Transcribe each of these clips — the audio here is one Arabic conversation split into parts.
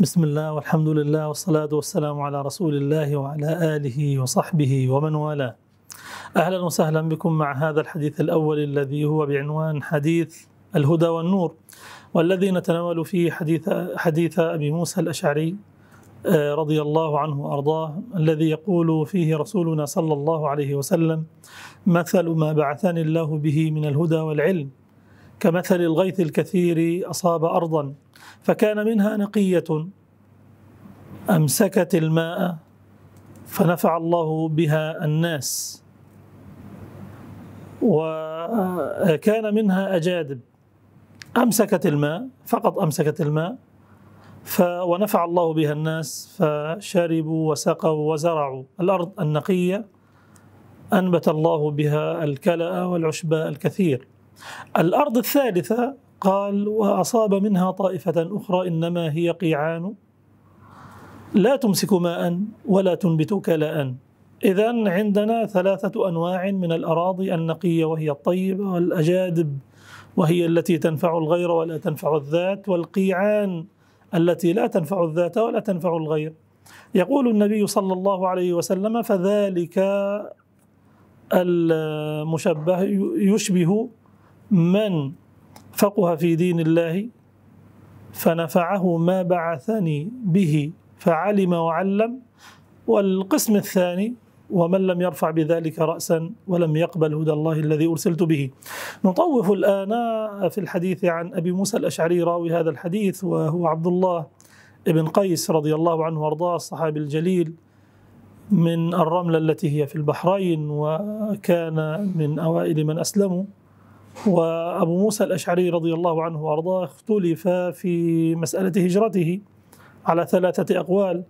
بسم الله والحمد لله والصلاة والسلام على رسول الله وعلى آله وصحبه ومن والاه أهلا وسهلا بكم مع هذا الحديث الأول الذي هو بعنوان حديث الهدى والنور والذي نتناول فيه حديث, حديث أبي موسى الأشعري رضي الله عنه وأرضاه الذي يقول فيه رسولنا صلى الله عليه وسلم مثل ما بعثني الله به من الهدى والعلم كمثل الغيث الكثير أصاب أرضا فكان منها نقية أمسكت الماء فنفع الله بها الناس وكان منها أجادب أمسكت الماء فقط أمسكت الماء ف ونفع الله بها الناس فشربوا وسقوا وزرعوا الأرض النقية أنبت الله بها الكلأ والعشب الكثير الأرض الثالثة قال وأصاب منها طائفة أخرى إنما هي قيعان لا تمسك ماء ولا تنبت كلاء إذا عندنا ثلاثة أنواع من الأراضي النقية وهي الطيبة والأجادب وهي التي تنفع الغير ولا تنفع الذات والقيعان التي لا تنفع الذات ولا تنفع الغير يقول النبي صلى الله عليه وسلم فذلك المشبه يشبه من فقه في دين الله فنفعه ما بعثني به فعلم وعلم والقسم الثاني ومن لم يرفع بذلك رأسا ولم يقبل هدى الله الذي أرسلت به نطوف الآن في الحديث عن أبي موسى الأشعري راوي هذا الحديث وهو عبد الله بن قيس رضي الله عنه وارضاه الصحابي الجليل من الرملة التي هي في البحرين وكان من أوائل من أسلموا وأبو موسى الأشعري رضي الله عنه وأرضاه اختلف في مسألة هجرته على ثلاثة أقوال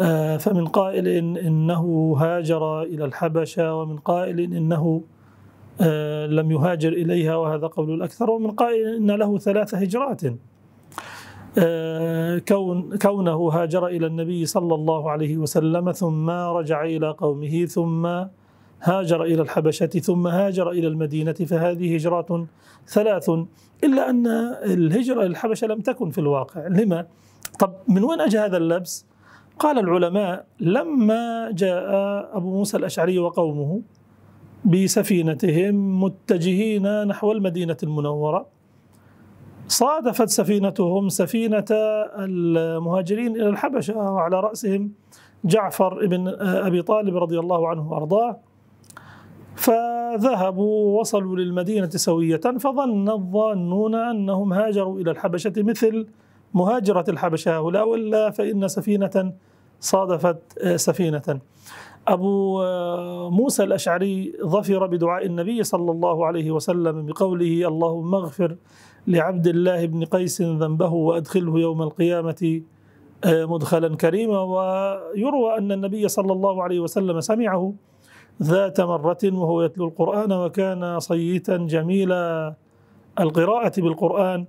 آه، فمن قائل إن إنه هاجر إلى الحبشة ومن قائل إن إنه آه، لم يهاجر إليها وهذا قول الأكثر ومن قائل إن له ثلاث هجرات آه، كون كونه هاجر إلى النبي صلى الله عليه وسلم ثم رجع إلى قومه ثم هاجر إلى الحبشة ثم هاجر إلى المدينة فهذه هجرات ثلاث إلا أن الهجرة إلى الحبشة لم تكن في الواقع لما؟ طب من وين أجى هذا اللبس؟ قال العلماء لما جاء أبو موسى الأشعري وقومه بسفينتهم متجهين نحو المدينة المنورة صادفت سفينتهم سفينة المهاجرين إلى الحبشة وعلى رأسهم جعفر بن أبي طالب رضي الله عنه وأرضاه فذهبوا وصلوا للمدينة سوية فظن الظانون أنهم هاجروا إلى الحبشة مثل مهاجرة الحبشة هؤلاء ولا فإن سفينة صادفت آه، سفينة أبو آه، موسى الأشعري ظفر بدعاء النبي صلى الله عليه وسلم بقوله اللهم اغفر لعبد الله بن قيس ذنبه وأدخله يوم القيامة آه، مدخلا كريما ويروى أن النبي صلى الله عليه وسلم سمعه ذات مرة وهو يتلو القرآن وكان صيتا جميل القراءة بالقرآن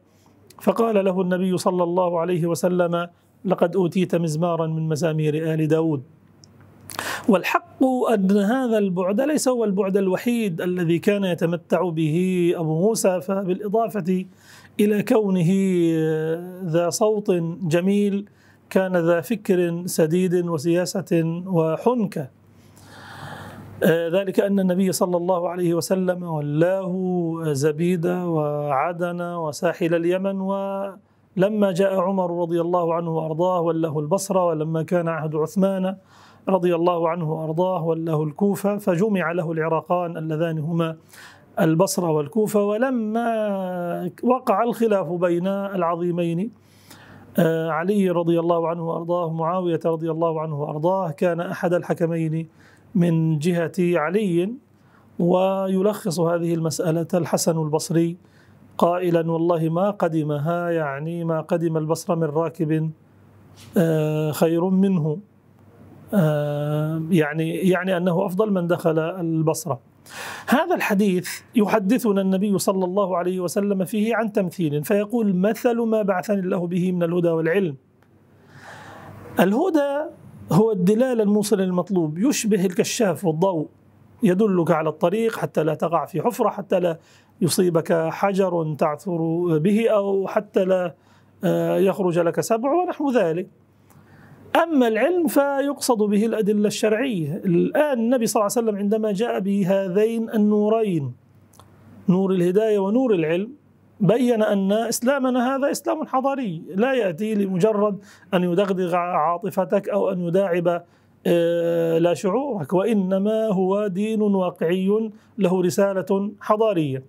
فقال له النبي صلى الله عليه وسلم لقد أوتيت مزمارا من مزامير آل داود والحق أن هذا البعد ليس هو البعد الوحيد الذي كان يتمتع به أبو موسى فبالإضافة إلى كونه ذا صوت جميل كان ذا فكر سديد وسياسة وحنكة آه، ذلك أن النبي صلى الله عليه وسلم ولاه زبيدة وعدن وساحل اليمن ولما جاء عمر رضي الله عنه وأرضاه وله البصرة ولما كان عهد عثمان رضي الله عنه وأرضاه وله الكوفة فجمع له العراقان اللذان هما البصرة والكوفة ولما وقع الخلاف بين العظيمين آه، علي رضي الله عنه وأرضاه معاوية رضي الله عنه وأرضاه كان أحد الحكمين من جهة علي ويلخص هذه المسألة الحسن البصري قائلا والله ما قدمها يعني ما قدم البصر من راكب آه، خير منه آه، يعني يعني انه افضل من دخل البصره. هذا الحديث يحدثنا النبي صلى الله عليه وسلم فيه عن تمثيل فيقول مثل ما بعثني الله به من الهدى والعلم. الهدى هو الدلالة الموصلة المطلوب يشبه الكشاف والضوء يدلك على الطريق حتى لا تقع في حفرة حتى لا يصيبك حجر تعثر به أو حتى لا آه، يخرج لك سبع ونحو ذلك أما العلم فيقصد به الأدلة الشرعية الآن النبي صلى الله عليه وسلم عندما جاء بهذين النورين نور الهداية ونور العلم بين أن إسلامنا هذا إسلام حضاري لا يأتي لمجرد أن يدغدغ عاطفتك أو أن يداعب آه، لا شعورك وإنما هو دين واقعي له رسالة حضارية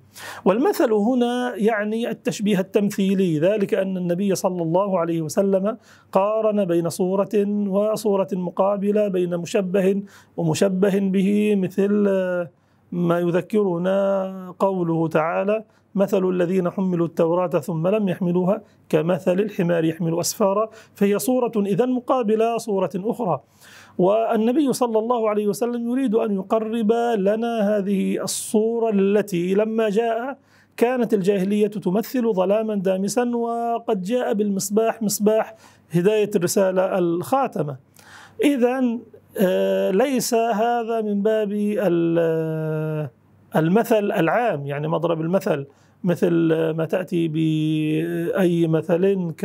والمثل هنا يعني التشبيه التمثيلي ذلك أن النبي صلى الله عليه وسلم قارن بين صورة وصورة مقابلة بين مشبه ومشبه به مثل آه، ما يذكرنا قوله تعالى مثل الذين حملوا التوراة ثم لم يحملوها كمثل الحمار يحمل أسفارا فهي صورة إذا مقابلة صورة أخرى والنبي صلى الله عليه وسلم يريد أن يقرب لنا هذه الصورة التي لما جاء كانت الجاهلية تمثل ظلاما دامسا وقد جاء بالمصباح مصباح هداية الرسالة الخاتمة إذا آه، ليس هذا من باب آه، المثل العام يعني مضرب المثل مثل ما تأتي بأي مثل ك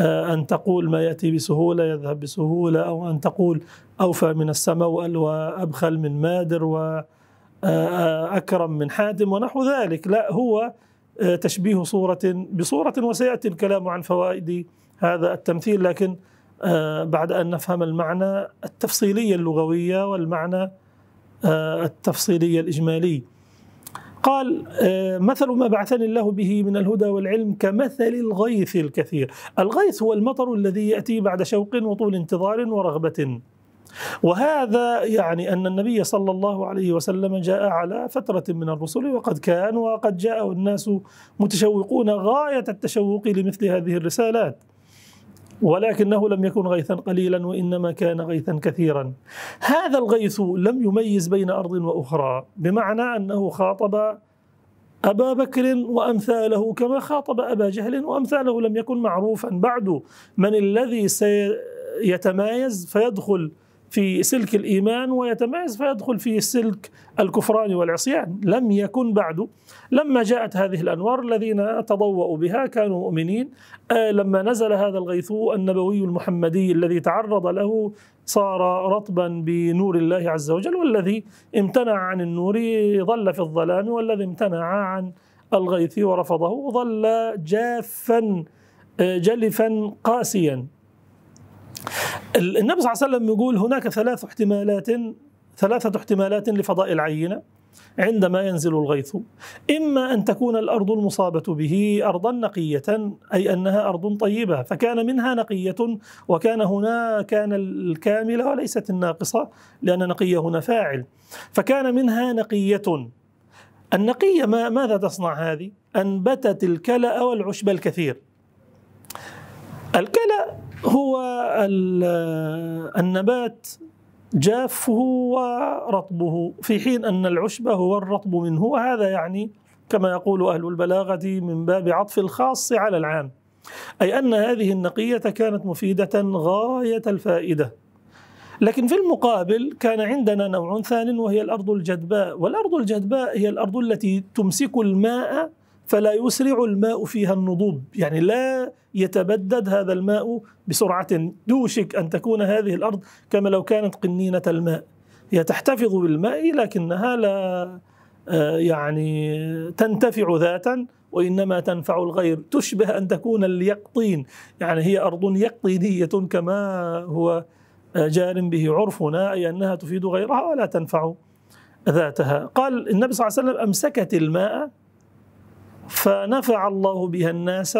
آه، أن تقول ما يأتي بسهولة يذهب بسهولة أو أن تقول أوفى من السموأل وأبخل من مادر وأكرم آه، آه، من حاتم ونحو ذلك لا هو تشبيه صورة بصورة وسيأتي الكلام عن فوائد هذا التمثيل لكن بعد أن نفهم المعنى التفصيلي اللغوية والمعنى التفصيلي الإجمالي قال آه، مثل ما بعثني الله به من الهدى والعلم كمثل الغيث الكثير الغيث هو المطر الذي يأتي بعد شوق وطول انتظار ورغبة وهذا يعني أن النبي صلى الله عليه وسلم جاء على فترة من الرسل وقد كان وقد جاء الناس متشوقون غاية التشوق لمثل هذه الرسالات ولكنه لم يكن غيثا قليلا وانما كان غيثا كثيرا. هذا الغيث لم يميز بين ارض واخرى، بمعنى انه خاطب أبا بكر وأمثاله كما خاطب أبا جهل وأمثاله لم يكن معروفا بعد من الذي سيتمايز فيدخل في سلك الإيمان ويتميز فيدخل في سلك الكفران والعصيان لم يكن بعد لما جاءت هذه الأنوار الذين تضوأوا بها كانوا مؤمنين آه، لما نزل هذا الغيث النبوي المحمدي الذي تعرض له صار رطبا بنور الله عز وجل والذي امتنع عن النور ظل في الظلام والذي امتنع عن الغيث ورفضه ظل جافا آه، جلفا قاسيا النبي صلى الله عليه وسلم يقول هناك ثلاث احتمالات ثلاثة احتمالات لفضاء العينة عندما ينزل الغيث إما أن تكون الأرض المصابة به أرضا نقية أي أنها أرض طيبة فكان منها نقية وكان هنا كان الكاملة وليست الناقصة لأن نقية هنا فاعل فكان منها نقية النقية ما ماذا تصنع هذه؟ أنبتت الكلأ والعشب الكثير الكلأ هو النبات جافه ورطبه في حين أن العشب هو الرطب منه وهذا يعني كما يقول أهل البلاغة من باب عطف الخاص على العام أي أن هذه النقية كانت مفيدة غاية الفائدة لكن في المقابل كان عندنا نوع ثان وهي الأرض الجدباء والأرض الجدباء هي الأرض التي تمسك الماء فلا يسرع الماء فيها النضوب يعني لا يتبدد هذا الماء بسرعة دوشك أن تكون هذه الأرض كما لو كانت قنينة الماء هي تحتفظ بالماء لكنها لا آه، يعني تنتفع ذاتا وإنما تنفع الغير تشبه أن تكون اليقطين يعني هي أرض يقطينية كما هو آه، جار به عرفنا أي أنها تفيد غيرها ولا تنفع ذاتها قال النبي صلى الله عليه وسلم أمسكت الماء فنفع الله بها الناس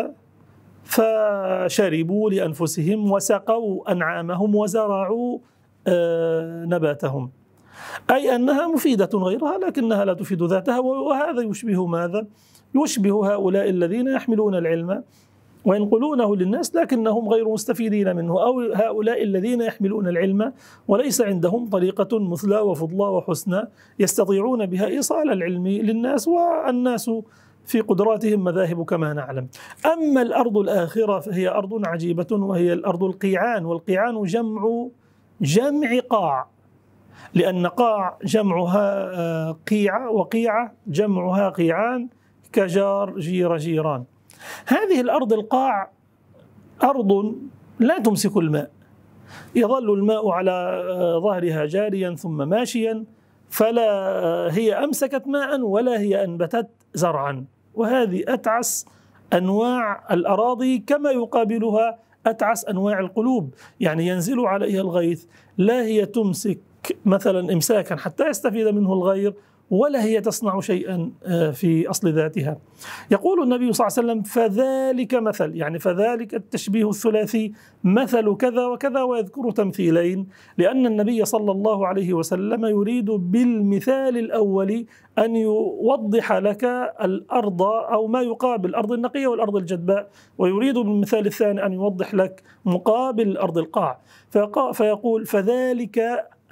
فشربوا لانفسهم وسقوا انعامهم وزرعوا آه، نباتهم اي انها مفيده غيرها لكنها لا تفيد ذاتها وهذا يشبه ماذا؟ يشبه هؤلاء الذين يحملون العلم وينقلونه للناس لكنهم غير مستفيدين منه او هؤلاء الذين يحملون العلم وليس عندهم طريقه مثلى وفضلى وحسنى يستطيعون بها ايصال العلم للناس والناس في قدراتهم مذاهب كما نعلم أما الأرض الآخرة فهي أرض عجيبة وهي الأرض القيعان والقيعان جمع جمع قاع لأن قاع جمعها آه، قيعة وقيعة جمعها قيعان كجار جير جيران هذه الأرض القاع أرض لا تمسك الماء يظل الماء على آه، ظهرها جاريا ثم ماشيا فلا آه، هي أمسكت ماء ولا هي أنبتت زرعا وهذه أتعس أنواع الأراضي كما يقابلها أتعس أنواع القلوب يعني ينزل عليها الغيث لا هي تمسك مثلا إمساكا حتى يستفيد منه الغير ولا هي تصنع شيئا آه، في اصل ذاتها. يقول النبي صلى الله عليه وسلم: فذلك مثل، يعني فذلك التشبيه الثلاثي مثل كذا وكذا ويذكر تمثيلين، لان النبي صلى الله عليه وسلم يريد بالمثال الاول ان يوضح لك الارض او ما يقابل الارض النقيه والارض الجدباء، ويريد بالمثال الثاني ان يوضح لك مقابل ارض القاع، فيقول فذلك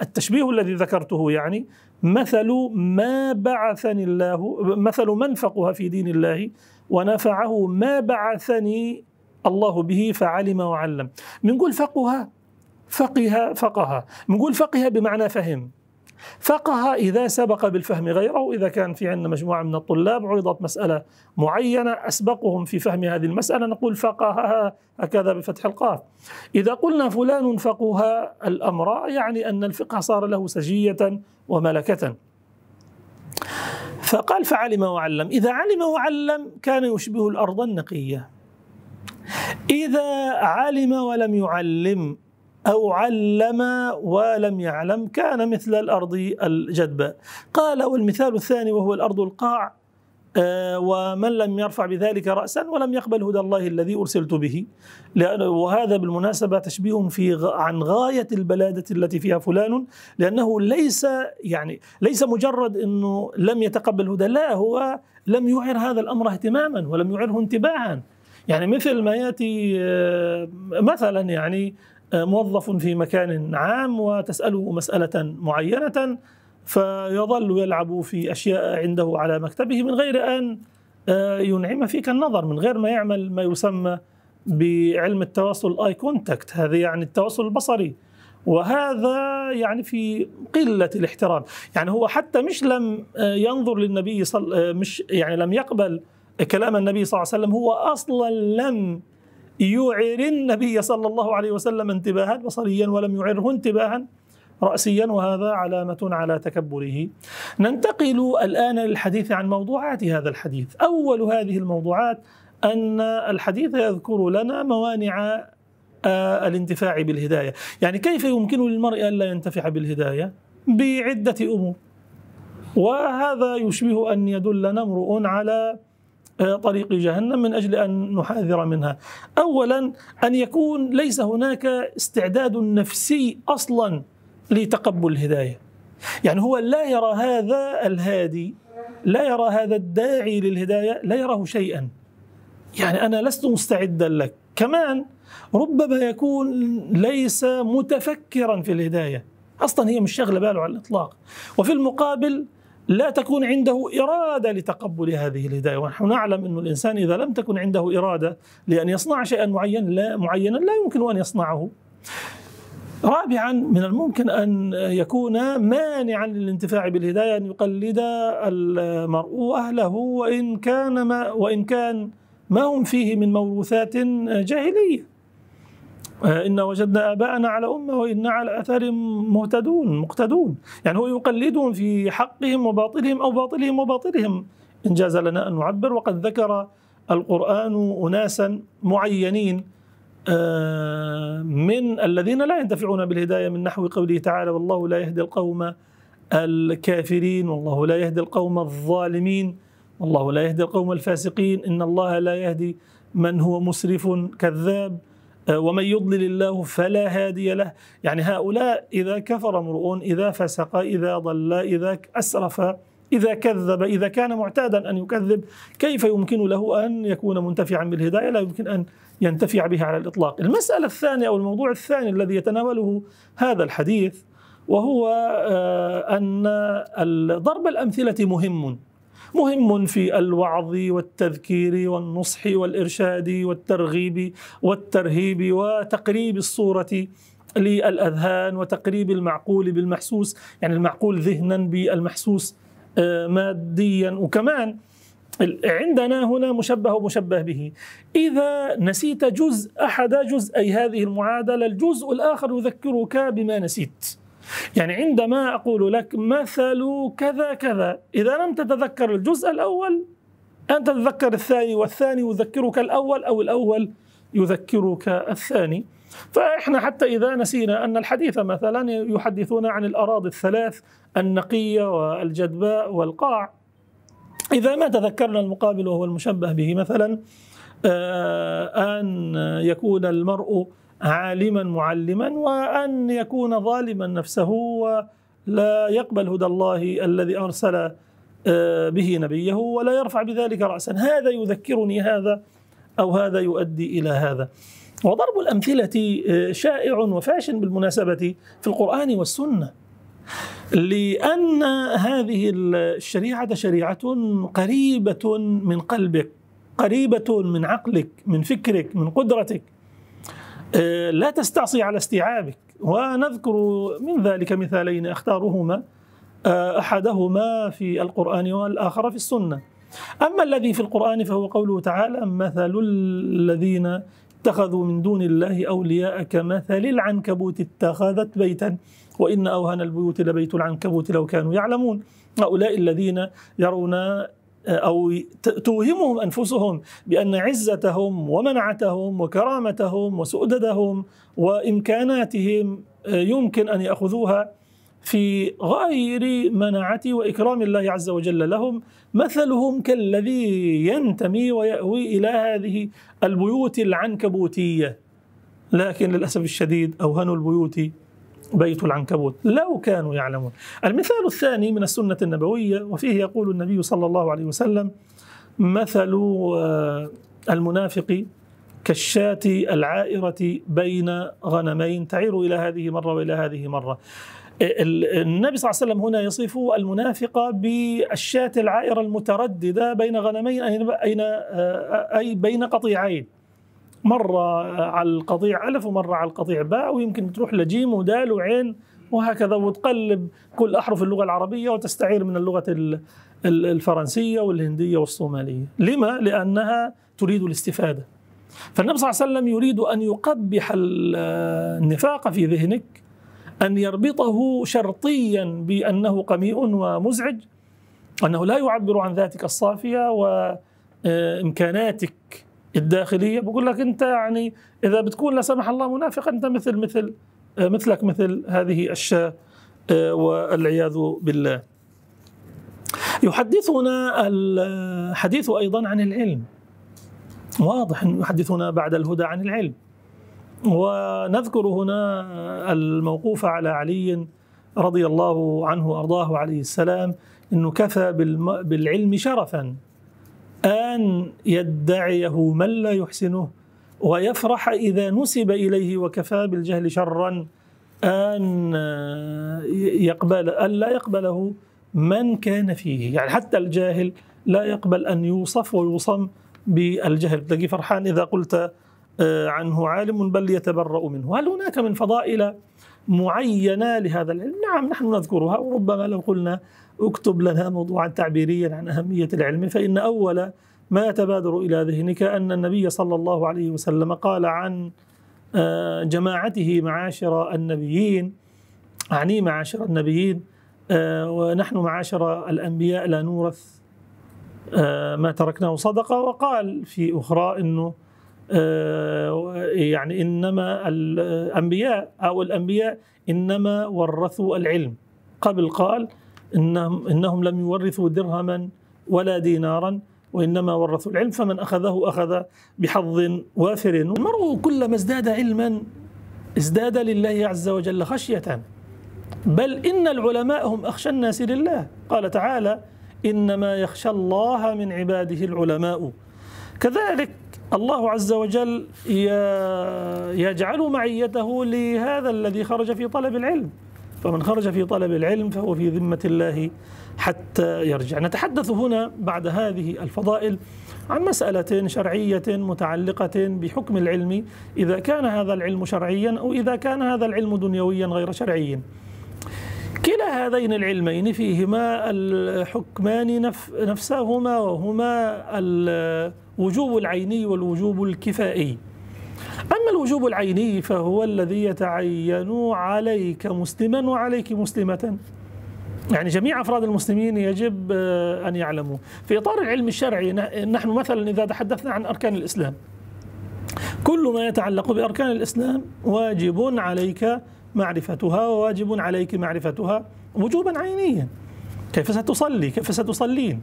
التشبيه الذي ذكرته يعني مثل ما بعثني الله مثل من فقه في دين الله ونفعه ما بعثني الله به فعلم وعلم منقول فقه فقه فقه منقول فقه بمعنى فهم فقه إذا سبق بالفهم غيره إذا كان في عندنا مجموعة من الطلاب عرضت مسألة معينة أسبقهم في فهم هذه المسألة نقول فقهها هكذا بفتح القاف إذا قلنا فلان فقه الأمر يعني أن الفقه صار له سجية وملكة فقال فعلم وعلم إذا علم وعلم كان يشبه الأرض النقية إذا علم ولم يعلم أو علم ولم يعلم كان مثل الأرض الجدبة قال والمثال الثاني وهو الأرض القاع آه، ومن لم يرفع بذلك رأسا ولم يقبل هدى الله الذي أرسلت به وهذا بالمناسبة تشبيه في عن غاية البلادة التي فيها فلان لأنه ليس يعني ليس مجرد أنه لم يتقبل هدى لا هو لم يعر هذا الأمر اهتماما ولم يعره انتباها يعني مثل ما يأتي آه، مثلا يعني آه، موظف في مكان عام وتسأله مسألة معينة فيظل يلعب في أشياء عنده على مكتبه من غير أن آه، ينعم فيك النظر من غير ما يعمل ما يسمى بعلم التواصل اي كونتاكت هذا يعني التواصل البصري وهذا يعني في قلة الاحترام يعني هو حتى مش لم آه، ينظر للنبي صل... مش يعني لم يقبل كلام النبي صلى الله عليه وسلم هو أصلا لم يعير النبي صلى الله عليه وسلم انتباها بصريا ولم يعره انتباها رأسيا وهذا علامة على تكبره. ننتقل الآن للحديث عن موضوعات هذا الحديث. أول هذه الموضوعات أن الحديث يذكر لنا موانع آه، الانتفاع بالهداية يعني كيف يمكن للمرء أن لا ينتفع بالهداية بعدة أمور وهذا يشبه أن يدلنا امرؤ على آه، طريق جهنم من أجل أن نحاذر منها أولا أن يكون ليس هناك استعداد نفسي أصلا لتقبل الهداية يعني هو لا يرى هذا الهادي لا يرى هذا الداعي للهداية لا يراه شيئا يعني أنا لست مستعدا لك كمان ربما يكون ليس متفكرا في الهداية أصلا هي مش شاغلة باله على الإطلاق وفي المقابل لا تكون عنده إرادة لتقبل هذه الهداية ونحن نعلم أن الإنسان إذا لم تكن عنده إرادة لأن يصنع شيئا معين لا معينا لا يمكن أن يصنعه رابعا من الممكن أن يكون مانعا للانتفاع بالهداية أن يقلد المرء أهله وإن كان ما, وإن كان ما هم فيه من موروثات جاهليه آه، إن وجدنا آباءنا على أمة وإنا على آثارهم مهتدون مقتدون يعني هو يقلدهم في حقهم وباطلهم أو باطلهم وباطلهم إن جاز لنا أن نعبر وقد ذكر القرآن أناسا معينين آه، من الذين لا ينتفعون بالهداية من نحو قوله تعالى والله لا يهدي القوم الكافرين والله لا يهدي القوم الظالمين والله لا يهدي القوم الفاسقين إن الله لا يهدي من هو مسرف كذاب آه، ومن يضلل الله فلا هادي له يعني هؤلاء إذا كفر امرؤ إذا فسق إذا ضل إذا أسرف إذا كذب إذا كان معتادا أن يكذب كيف يمكن له أن يكون منتفعا بالهداية لا يمكن أن ينتفع به على الإطلاق المسألة الثانية أو الموضوع الثاني الذي يتناوله هذا الحديث وهو آه، أن ضرب الأمثلة مهم مهم في الوعظ والتذكير والنصح والإرشاد والترغيب والترهيب وتقريب الصورة للأذهان وتقريب المعقول بالمحسوس يعني المعقول ذهنا بالمحسوس آه، ماديا وكمان عندنا هنا مشبه مشبه به إذا نسيت جزء أحد جزئي هذه المعادلة الجزء الآخر يذكرك بما نسيت يعني عندما أقول لك مثل كذا كذا إذا لم تتذكر الجزء الأول أنت تتذكر الثاني والثاني يذكرك الأول أو الأول يذكرك الثاني فإحنا حتى إذا نسينا أن الحديث مثلا يحدثون عن الأراضي الثلاث النقية والجدباء والقاع إذا ما تذكرنا المقابل وهو المشبه به مثلا آه، أن يكون المرء عالما معلما وأن يكون ظالما نفسه ولا يقبل هدى الله الذي أرسل آه، به نبيه ولا يرفع بذلك رأسا هذا يذكرني هذا أو هذا يؤدي إلى هذا وضرب الأمثلة آه، شائع وفاشن بالمناسبة في القرآن والسنة لأن هذه الشريعة شريعة قريبة من قلبك قريبة من عقلك من فكرك من قدرتك آه، لا تستعصي على استيعابك ونذكر من ذلك مثالين اختارهما آه، احدهما في القران والاخر في السنه اما الذي في القران فهو قوله تعالى مثل الذين اتخذوا من دون الله اولياء كمثل العنكبوت اتخذت بيتا وان اوهن البيوت لبيت العنكبوت لو كانوا يعلمون هؤلاء الذين يرون او توهمهم انفسهم بان عزتهم ومنعتهم وكرامتهم وسؤددهم وامكاناتهم آه، يمكن ان ياخذوها في غير مناعة وإكرام الله عز وجل لهم مثلهم كالذي ينتمي ويأوي إلى هذه البيوت العنكبوتية لكن للأسف الشديد أوهنوا البيوت بيت العنكبوت لو كانوا يعلمون المثال الثاني من السنة النبوية وفيه يقول النبي صلى الله عليه وسلم مثل آه، المنافق كالشاة العائرة بين غنمين تعير إلى هذه مرة وإلى هذه مرة آه، النبي صلى الله عليه وسلم هنا يصف المنافق بالشاة العائرة المترددة بين غنمين آه، أي بين قطيعين مرة على القطيع ألف ومرة على القطيع باء ويمكن تروح لجيم ودال وعين وهكذا وتقلب كل أحرف اللغة العربية وتستعير من اللغة الفرنسية والهندية والصومالية لما؟ لأنها تريد الاستفادة فالنبي صلى الله عليه وسلم يريد أن يقبح النفاق في ذهنك أن يربطه شرطيا بأنه قميء ومزعج أنه لا يعبر عن ذاتك الصافية وإمكاناتك الداخليه بقول لك انت يعني اذا بتكون لا سمح الله منافق انت مثل مثل آه، مثلك مثل هذه الشاه آه، والعياذ بالله يحدثنا الحديث ايضا عن العلم واضح انه يحدثنا بعد الهدى عن العلم ونذكر هنا الموقوف على علي رضي الله عنه وارضاه عليه السلام انه كفى بالعلم شرفا أن يدعيه من لا يحسنه ويفرح إذا نسب إليه وكفى بالجهل شرا أن آه، يقبل أن لا يقبله من كان فيه يعني حتى الجاهل لا يقبل أن يوصف ويوصم بالجهل تلاقي فرحان إذا قلت آه، عنه عالم بل يتبرأ منه هل هناك من فضائل معينة لهذا العلم نعم نحن نذكرها وربما لو قلنا اكتب لنا موضوعا تعبيريا عن أهمية العلم فإن أول ما يتبادر إلى ذهنك أن النبي صلى الله عليه وسلم قال عن آه، جماعته معاشر النبيين أعني معاشر النبيين آه، ونحن معاشر الأنبياء لا نورث آه، ما تركناه صدقة وقال في أخرى أنه آه، يعني انما الانبياء او الانبياء انما ورثوا العلم قبل قال انهم انهم لم يورثوا درهما ولا دينارا وانما ورثوا العلم فمن اخذه اخذ بحظ وافر المرء كلما ازداد علما ازداد لله عز وجل خشيه بل ان العلماء هم اخشى الناس لله قال تعالى انما يخشى الله من عباده العلماء كذلك الله عز وجل يجعل معيته لهذا الذي خرج في طلب العلم فمن خرج في طلب العلم فهو في ذمة الله حتى يرجع نتحدث هنا بعد هذه الفضائل عن مسألة شرعية متعلقة بحكم العلم إذا كان هذا العلم شرعيا أو إذا كان هذا العلم دنيويا غير شرعي كلا هذين العلمين فيهما الحكمان نفسهما وهما الوجوب العيني والوجوب الكفائي أما الوجوب العيني فهو الذي يتعين عليك مسلما وعليك مسلمة يعني جميع أفراد المسلمين يجب آه، أن يعلموا في إطار العلم الشرعي نحن مثلا إذا تحدثنا عن أركان الإسلام كل ما يتعلق بأركان الإسلام واجب عليك معرفتها وواجب عليك معرفتها وجوبا عينيا كيف ستصلي كيف ستصلين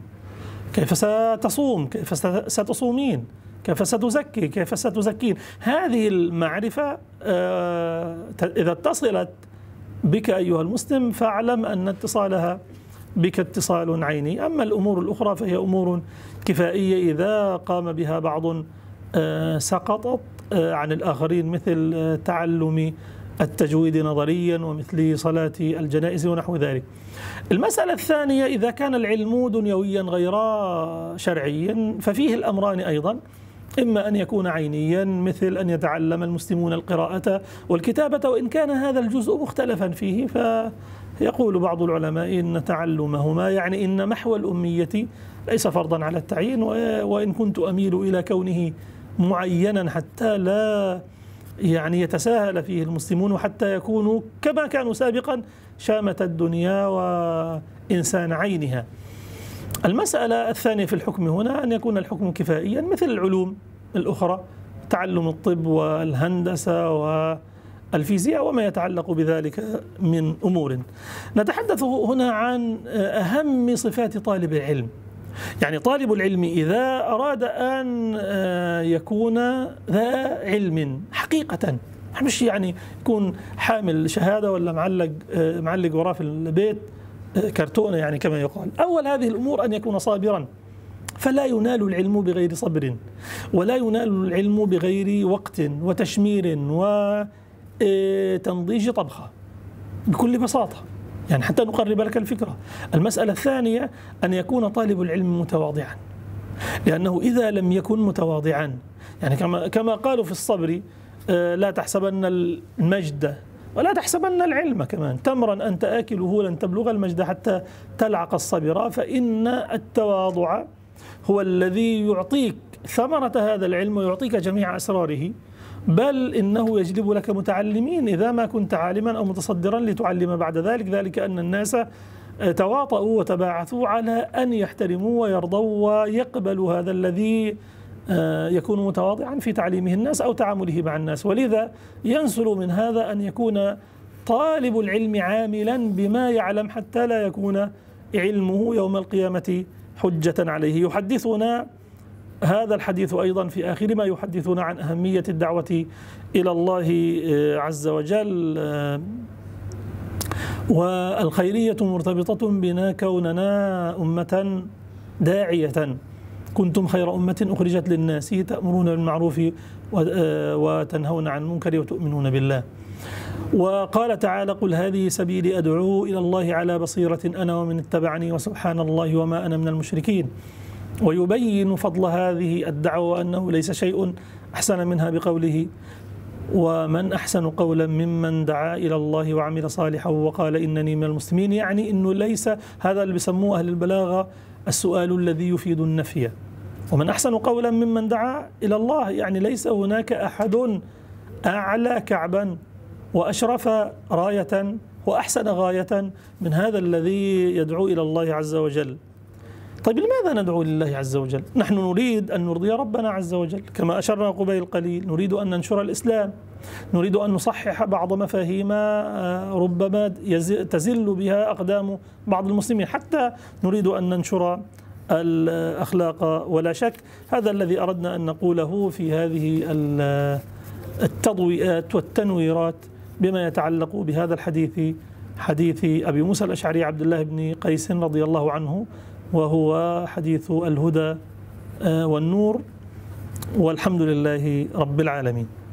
كيف ستصوم كيف ستصومين كيف ستزكي كيف ستزكين هذه المعرفة آه، إذا اتصلت بك أيها المسلم فاعلم أن اتصالها بك اتصال عيني أما الأمور الأخرى فهي أمور كفائية إذا قام بها بعض آه، سقطت آه، عن الآخرين مثل تعلم التجويد نظريا ومثل صلاة الجنائز ونحو ذلك المسألة الثانية إذا كان العلم دنيويا غير شرعيا ففيه الأمران أيضا إما أن يكون عينيا مثل أن يتعلم المسلمون القراءة والكتابة وإن كان هذا الجزء مختلفا فيه فيقول بعض العلماء إن تعلمهما يعني إن محو الأمية ليس فرضا على التعيين وإن كنت أميل إلى كونه معينا حتى لا يعني يتساهل فيه المسلمون حتى يكونوا كما كانوا سابقا شامة الدنيا وإنسان عينها المسألة الثانية في الحكم هنا أن يكون الحكم كفائيا مثل العلوم الأخرى تعلم الطب والهندسة والفيزياء وما يتعلق بذلك من أمور نتحدث هنا عن أهم صفات طالب العلم يعني طالب العلم إذا أراد أن آه، يكون ذا علم حقيقة مش يعني يكون حامل شهادة ولا معلق آه، معلق وراه في البيت آه، كرتونة يعني كما يقال أول هذه الأمور أن يكون صابرا فلا ينال العلم بغير صبر ولا ينال العلم بغير وقت وتشمير وتنضيج طبخة بكل بساطة يعني حتى نقرب لك الفكرة المسألة الثانية أن يكون طالب العلم متواضعا لأنه إذا لم يكن متواضعا يعني كما, كما قالوا في الصبر آه، لا تحسبن المجد ولا تحسبن العلم كمان تمرا أنت آكله لن تبلغ المجد حتى تلعق الصبر فإن التواضع هو الذي يعطيك ثمرة هذا العلم ويعطيك جميع أسراره بل إنه يجلب لك متعلمين إذا ما كنت عالما أو متصدرا لتعلم بعد ذلك ذلك أن الناس آه، تواطؤوا وتباعثوا على أن يحترموا ويرضوا ويقبلوا هذا الذي آه، يكون متواضعا في تعليمه الناس أو تعامله مع الناس ولذا ينسل من هذا أن يكون طالب العلم عاملا بما يعلم حتى لا يكون علمه يوم القيامة حجة عليه يحدثنا هذا الحديث أيضا في آخر ما يحدثنا عن أهمية الدعوة إلى الله آه، عز وجل آه، والخيرية مرتبطة بنا كوننا أمة داعية كنتم خير أمة أخرجت للناس تأمرون بالمعروف آه، وتنهون عن المنكر وتؤمنون بالله وقال تعالى قل هذه سبيلي أدعو إلى الله على بصيرة أنا ومن اتبعني وسبحان الله وما أنا من المشركين ويبين فضل هذه الدعوة أنه ليس شيء أحسن منها بقوله ومن أحسن قولا ممن دعا إلى الله وعمل صالحا وقال إنني من المسلمين يعني أنه ليس هذا اللي بسموه أهل البلاغة السؤال الذي يفيد النفي ومن أحسن قولا ممن دعا إلى الله يعني ليس هناك أحد أعلى كعبا وأشرف راية وأحسن غاية من هذا الذي يدعو إلى الله عز وجل طيب لماذا ندعو لله عز وجل نحن نريد أن نرضي ربنا عز وجل كما أشرنا قبيل قليل نريد أن ننشر الإسلام نريد أن نصحح بعض مفاهيم آه، ربما تزل بها أقدام بعض المسلمين حتى نريد أن ننشر الأخلاق ولا شك هذا الذي أردنا أن نقوله في هذه التضويئات والتنويرات بما يتعلق بهذا الحديث حديث أبي موسى الأشعري عبد الله بن قيس رضي الله عنه وهو حديث الهدى آه، والنور والحمد لله رب العالمين